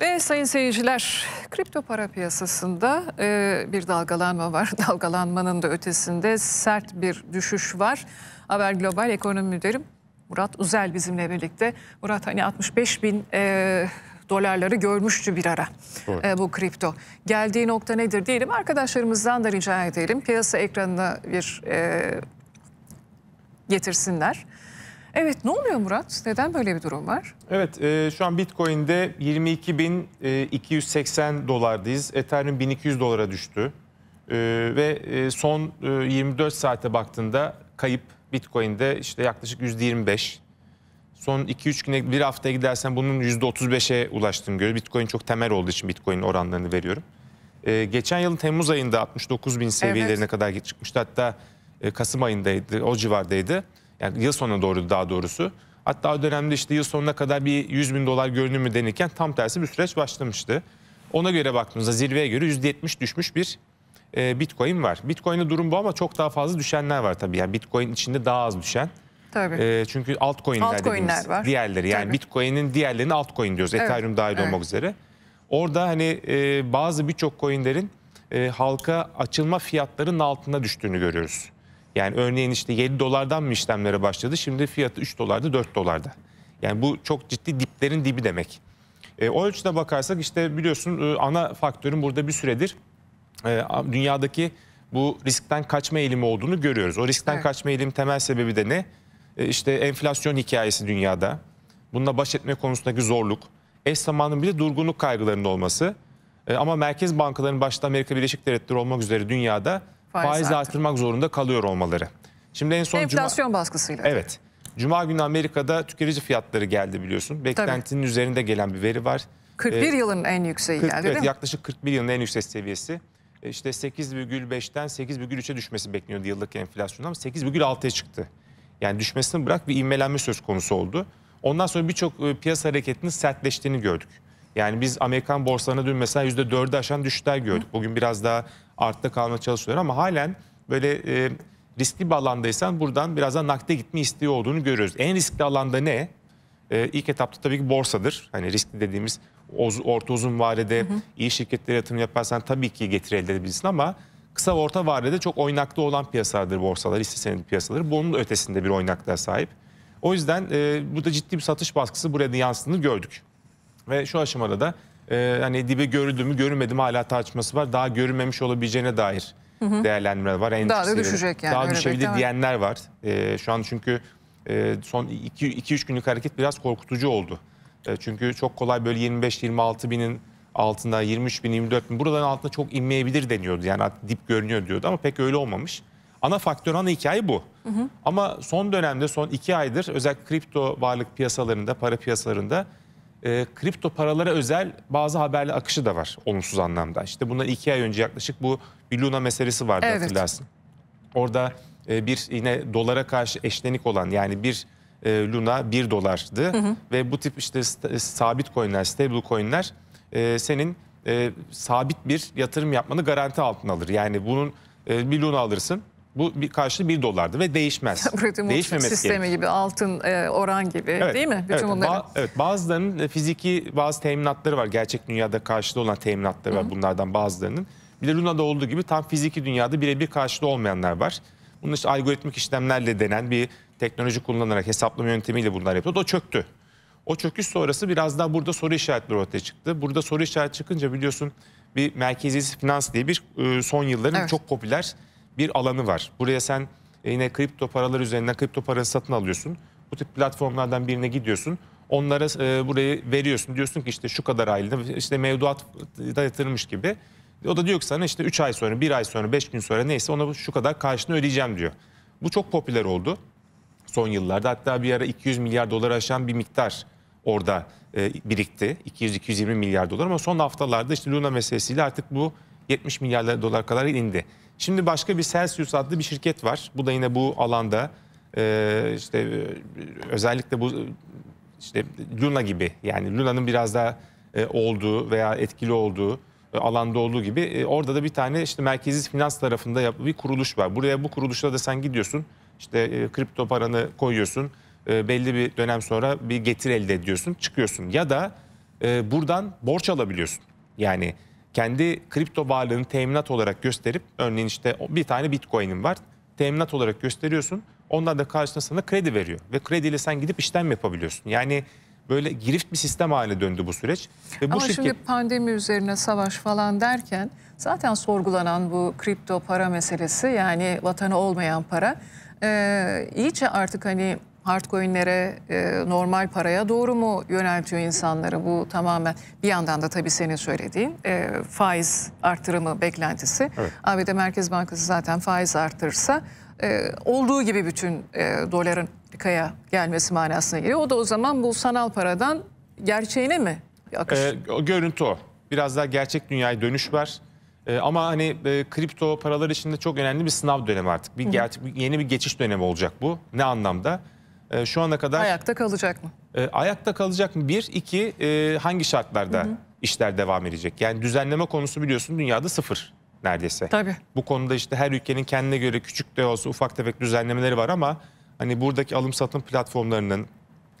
Ve sayın seyirciler kripto para piyasasında e, bir dalgalanma var. Dalgalanmanın da ötesinde sert bir düşüş var. Haber Global Ekonomi Müdürü Murat Uzel bizimle birlikte. Murat hani 65 bin e, dolarları görmüştü bir ara e, bu kripto. Geldiği nokta nedir diyelim. Arkadaşlarımızdan da rica edelim piyasa ekranına bir e, getirsinler. Evet ne oluyor Murat? Neden böyle bir durum var? Evet e, şu an Bitcoin'de 22.280 e, dolardayız. Ethereum 1200 dolara düştü. E, ve e, son e, 24 saate baktığında kayıp Bitcoin'de işte yaklaşık %25. Son 2-3 güne bir haftaya gidersen bunun %35'e ulaştığını görüyor. Bitcoin çok temel olduğu için Bitcoin oranlarını veriyorum. E, geçen yılın Temmuz ayında 69 bin seviyelerine evet. kadar çıkmıştı. Hatta e, Kasım ayındaydı, o civardaydı. Yani yıl sonuna doğru daha doğrusu. Hatta o dönemde işte yıl sonuna kadar bir 100 bin dolar görünümü denirken tam tersi bir süreç başlamıştı. Ona göre baktığımızda zirveye göre %70 düşmüş bir e, Bitcoin var. Bitcoin'de durum bu ama çok daha fazla düşenler var tabii. Yani Bitcoin içinde daha az düşen. Tabii. E, çünkü altcoin'ler, altcoin'ler var. diğerleri yani Bitcoin'in diğerlerini altcoin diyoruz. Evet. Ethereum dahil evet. olmak üzere. Orada hani e, bazı birçok coin'lerin e, halka açılma fiyatlarının altına düştüğünü görüyoruz. Yani örneğin işte 7 dolardan mı işlemlere başladı? Şimdi fiyatı 3 dolarda 4 dolarda. Yani bu çok ciddi diplerin dibi demek. E, o ölçüde bakarsak işte biliyorsun e, ana faktörün burada bir süredir e, dünyadaki bu riskten kaçma eğilimi olduğunu görüyoruz. O riskten evet. kaçma eğilim temel sebebi de ne? E, işte enflasyon hikayesi dünyada. Bununla baş etme konusundaki zorluk. Eş zamanın bir de durgunluk kaygılarının olması. E, ama merkez bankalarının başta Amerika Birleşik Devletleri olmak üzere dünyada faiz, faiz artırmak zorunda kalıyor olmaları. Şimdi en son enflasyon cuma... baskısıyla. Evet. Cuma günü Amerika'da tüketici fiyatları geldi biliyorsun. Beklentinin Tabii. üzerinde gelen bir veri var. 41 ee, yılın en yükseği 40, geldi evet, değil mi? Yaklaşık 41 yılın en yüksek seviyesi. E, işte 8,5'ten 8,3'e düşmesi bekliyordu yıllık enflasyon ama 8,6'ya çıktı. Yani düşmesini bırak bir inmelenme söz konusu oldu. Ondan sonra birçok e, piyasa hareketinin sertleştiğini gördük. Yani biz Amerikan borsalarına dün mesela %4'ü aşan düşüşler gördük. Bugün biraz daha artta kalmaya çalışıyor ama halen böyle e, riskli bir alandaysan buradan biraz daha nakde gitme isteği olduğunu görüyoruz. En riskli alanda ne? E, ilk etapta tabii ki borsadır. Hani riskli dediğimiz oz, orta uzun vadede hı hı. iyi şirketlere yatırım yaparsan tabii ki getir elde edebilirsin ama kısa orta vadede çok oynaklı olan piyasalardır borsalar, hisse senedi piyasaları. Bunun ötesinde bir oynaklığa sahip. O yüzden e, burada ciddi bir satış baskısı buraya yansıdığını gördük. Ve şu aşamada da e, hani dibi görüldü mü görülmedi mi hala tartışması var. Daha görünmemiş olabileceğine dair değerlendirmeler var. Endişleri, daha da düşecek yani. Daha düşebilir beklemem. diyenler var. E, şu an çünkü e, son 2-3 günlük hareket biraz korkutucu oldu. E, çünkü çok kolay böyle 25-26 binin altında 23 bin 24 bin buradan altında çok inmeyebilir deniyordu. Yani dip görünüyor diyordu ama pek öyle olmamış. Ana faktör, ana hikaye bu. Hı hı. Ama son dönemde, son iki aydır özellikle kripto varlık piyasalarında, para piyasalarında e, kripto paralara özel bazı haberli akışı da var olumsuz anlamda. İşte bundan iki ay önce yaklaşık bu bir Luna meselesi vardı evet. hatırlarsın. Orada e, bir yine dolara karşı eşlenik olan yani bir e, Luna bir dolardı. Hı hı. Ve bu tip işte sabit coinler, stable coinler e, senin e, sabit bir yatırım yapmanı garanti altına alır. Yani bunun e, bir Luna alırsın bu bir karşılığı 1 dolardı ve değişmez. Değişmemesi sistemi gerekir. gibi, altın e, oran gibi evet, değil mi? Bütün evet, ba evet, bazılarının e, fiziki bazı teminatları var. Gerçek dünyada karşılığı olan teminatları var Hı -hı. bunlardan bazılarının. Bir de Luna'da olduğu gibi tam fiziki dünyada birebir karşılığı olmayanlar var. Bunun işte algoritmik işlemlerle denen bir teknoloji kullanılarak hesaplama yöntemiyle bunlar yapıyordu. O çöktü. O çöküş sonrası biraz daha burada soru işaretleri ortaya çıktı. Burada soru işareti çıkınca biliyorsun bir merkeziyet finans diye bir ıı, son yılların evet. çok popüler bir alanı var. Buraya sen e, yine kripto paralar üzerinden kripto para satın alıyorsun. Bu tip platformlardan birine gidiyorsun. Onlara e, burayı veriyorsun. Diyorsun ki işte şu kadar aylık işte mevduat da yatırmış gibi. O da diyor ki sana işte 3 ay sonra, 1 ay sonra, 5 gün sonra neyse ona şu kadar karşını ödeyeceğim diyor. Bu çok popüler oldu son yıllarda. Hatta bir ara 200 milyar dolar aşan bir miktar orada e, birikti. 200-220 milyar dolar ama son haftalarda işte Luna meselesiyle artık bu 70 milyar dolar kadar indi. Şimdi başka bir Celsius adlı bir şirket var. Bu da yine bu alanda e, işte e, özellikle bu işte Luna gibi yani Luna'nın biraz daha e, olduğu veya etkili olduğu e, alanda olduğu gibi e, orada da bir tane işte merkezi finans tarafında yap, bir kuruluş var. Buraya bu kuruluşla da sen gidiyorsun işte e, kripto paranı koyuyorsun e, belli bir dönem sonra bir getir elde ediyorsun çıkıyorsun ya da e, buradan borç alabiliyorsun. Yani kendi kripto varlığını teminat olarak gösterip örneğin işte bir tane bitcoin'in var teminat olarak gösteriyorsun. Onlar da karşısına sana kredi veriyor ve krediyle sen gidip işlem yapabiliyorsun. Yani böyle girift bir sistem haline döndü bu süreç. Ve bu Ama şirket... şimdi pandemi üzerine savaş falan derken zaten sorgulanan bu kripto para meselesi yani vatanı olmayan para e, iyice artık hani hard coinlere, e, normal paraya doğru mu yöneltiyor insanları? Bu tamamen bir yandan da tabii senin söylediğin e, faiz artırımı beklentisi. Evet. ABD Merkez Bankası zaten faiz artırırsa e, olduğu gibi bütün e, doların kaya gelmesi manasına geliyor. O da o zaman bu sanal paradan gerçeğine mi akış? E, görüntü o. Biraz daha gerçek dünyaya dönüş var. E, ama hani e, kripto paralar içinde çok önemli bir sınav dönemi artık. Bir gerçek yeni bir geçiş dönemi olacak bu. Ne anlamda? e, şu ana kadar... Ayakta kalacak mı? E, ayakta kalacak mı? Bir, iki e, hangi şartlarda hı hı. işler devam edecek? Yani düzenleme konusu biliyorsun dünyada sıfır neredeyse. Tabii. Bu konuda işte her ülkenin kendine göre küçük de olsa ufak tefek düzenlemeleri var ama hani buradaki alım satım platformlarının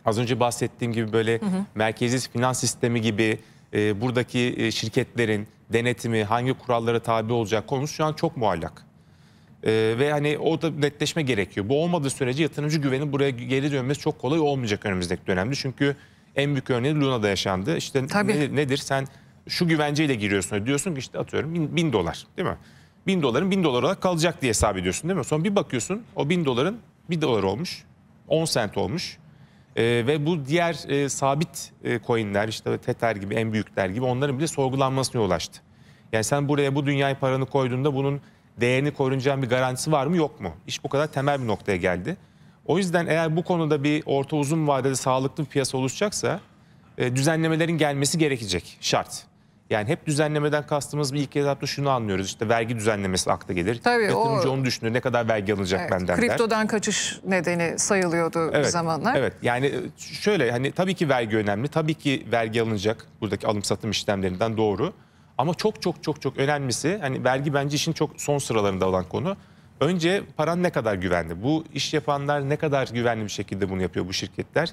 az önce bahsettiğim gibi böyle hı hı. merkezi finans sistemi gibi e, buradaki e, şirketlerin denetimi hangi kurallara tabi olacak konusu şu an çok muallak. E, ve hani o da netleşme gerekiyor. Bu olmadığı sürece yatırımcı güvenin buraya geri dönmesi çok kolay olmayacak önümüzdeki dönemde. Çünkü en büyük örneği Luna'da yaşandı. İşte ne, nedir sen şu güvenceyle giriyorsun diyorsun ki işte atıyorum bin, bin dolar değil mi? Bin doların bin dolar olarak kalacak diye hesap ediyorsun değil mi? Sonra bir bakıyorsun o bin doların bir dolar olmuş, on sent olmuş. ee, ve bu diğer e, sabit e, coinler işte Tether gibi en büyükler gibi onların bile sorgulanmasına ulaştı. Yani sen buraya bu dünyayı paranı koyduğunda bunun değerini korunacağın bir garantisi var mı yok mu? İş bu kadar temel bir noktaya geldi. O yüzden eğer bu konuda bir orta uzun vadede sağlıklı bir piyasa oluşacaksa e, düzenlemelerin gelmesi gerekecek şart. Yani hep düzenlemeden kastımız bir ilk etapta şunu anlıyoruz. İşte vergi düzenlemesi akta gelir. Tabii, Yatırımcı o... onu düşünür. Ne kadar vergi alınacak evet, benden Kriptodan der. kaçış nedeni sayılıyordu evet, bir zamanlar. Evet. Yani e, şöyle hani tabii ki vergi önemli. Tabii ki vergi alınacak. Buradaki alım satım işlemlerinden doğru. Ama çok çok çok çok önemlisi hani vergi bence işin çok son sıralarında olan konu. Önce paran ne kadar güvenli? Bu iş yapanlar ne kadar güvenli bir şekilde bunu yapıyor bu şirketler?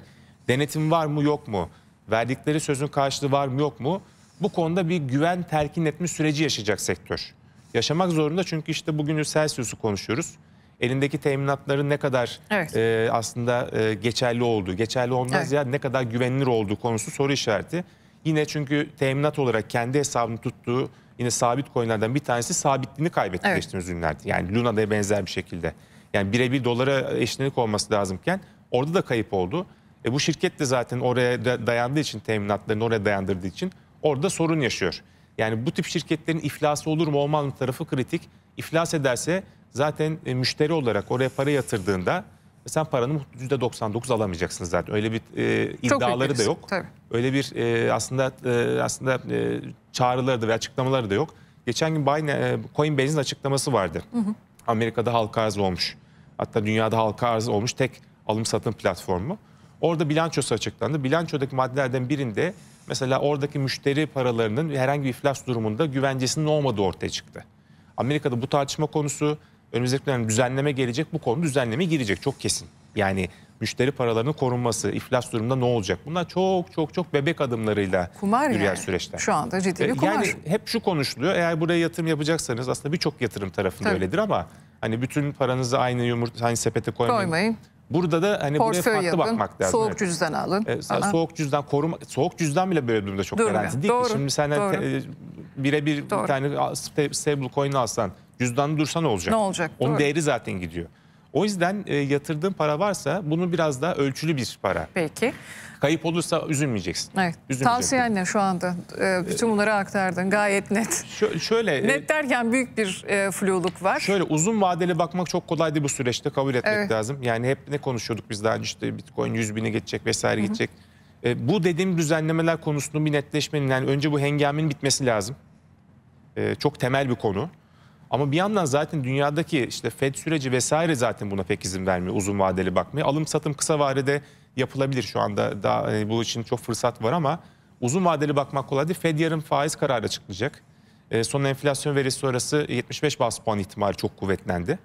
Denetim var mı yok mu? Verdikleri sözün karşılığı var mı yok mu? Bu konuda bir güven telkin etme süreci yaşayacak sektör. Yaşamak zorunda çünkü işte bugünü Celsius'u konuşuyoruz. Elindeki teminatların ne kadar evet. e, aslında e, geçerli olduğu, geçerli olmaz evet. ya ne kadar güvenilir olduğu konusu soru işareti. Yine çünkü teminat olarak kendi hesabını tuttuğu yine sabit coinlerden bir tanesi sabitliğini kaybetti evet. geçtiğimiz günlerde. Yani Luna'da benzer bir şekilde. Yani birebir dolara eşitlik olması lazımken orada da kayıp oldu. E bu şirket de zaten oraya dayandığı için teminatlarını oraya dayandırdığı için orada sorun yaşıyor. Yani bu tip şirketlerin iflası olur mu olmaz mı tarafı kritik. İflas ederse zaten e, müşteri olarak oraya para yatırdığında ve sen paranın %99 alamayacaksınız zaten. Öyle bir e, iddiaları da yok. Tabii. Öyle bir e, aslında e, aslında e, çağrıları da ve açıklamaları da yok. Geçen gün Bine, e, Coinbase'in açıklaması vardı. Hı hı. Amerika'da halka arz olmuş. Hatta dünyada halka arz olmuş tek alım satım platformu. Orada bilançosu açıklandı. Bilançodaki maddelerden birinde mesela oradaki müşteri paralarının herhangi bir iflas durumunda güvencesinin olmadığı ortaya çıktı. Amerika'da bu tartışma konusu önümüzdeki dönem düzenleme gelecek bu konu düzenleme girecek çok kesin. Yani müşteri paralarının korunması, iflas durumunda ne olacak? Bunlar çok çok çok bebek adımlarıyla kumar yürüyen yani. süreçler. Şu anda ciddi bir e, kumar. Yani hep şu konuşuluyor. Eğer buraya yatırım yapacaksanız aslında birçok yatırım tarafında Tabii. öyledir ama hani bütün paranızı aynı yumurta aynı sepete koymayın. koymayın. Burada da hani Portföy buraya farklı yapın, bakmak lazım. Soğuk evet. cüzdan alın. Ee, soğuk cüzdan koruma soğuk cüzdan bile böyle durumda çok Durmuyor. garanti değil Doğru. Şimdi senden hani e, birebir bir tane stable coin alsan Cüzdanı dursa ne olacak? Ne olacak? Onun doğru. değeri zaten gidiyor. O yüzden e, yatırdığın para varsa bunu biraz daha ölçülü bir para. Peki. Kayıp olursa üzülmeyeceksin. Evet. Tavsiyen ne şu anda? E, bütün bunları aktardın gayet net. Şö şöyle. E, net derken büyük bir e, fluluk var. Şöyle uzun vadeli bakmak çok kolaydı bu süreçte kabul etmek evet. lazım. Yani hep ne konuşuyorduk biz daha önce işte bitcoin 100 bine geçecek vesaire Hı -hı. gidecek. E, bu dediğim düzenlemeler konusunda bir netleşmenin yani önce bu hengamenin bitmesi lazım. E, çok temel bir konu. Ama bir yandan zaten dünyadaki işte Fed süreci vesaire zaten buna pek izin vermiyor uzun vadeli bakmaya. Alım satım kısa vadede yapılabilir şu anda daha e, bu için çok fırsat var ama uzun vadeli bakmak kolay değil. Fed yarın faiz kararı açıklayacak. E, son enflasyon verisi sonrası 75 bas puan ihtimali çok kuvvetlendi.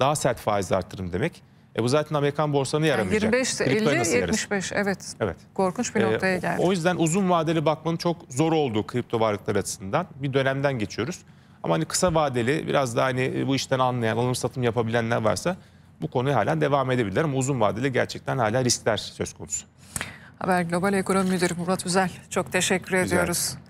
Daha sert faiz artırım demek. E bu zaten Amerikan borsalarını yaramayacak. Yani 25 50 75 yarar? evet. Evet. Korkunç bir e, noktaya geldi. E, o yüzden uzun vadeli bakmanın çok zor olduğu kripto varlıklar açısından bir dönemden geçiyoruz. Ama hani kısa vadeli biraz daha hani e, bu işten anlayan, alım satım yapabilenler varsa bu konuya hala devam edebilirler. Ama uzun vadeli gerçekten hala riskler söz konusu. Haber Global Ekonomi Müdürü Murat Güzel çok teşekkür Güzel. ediyoruz.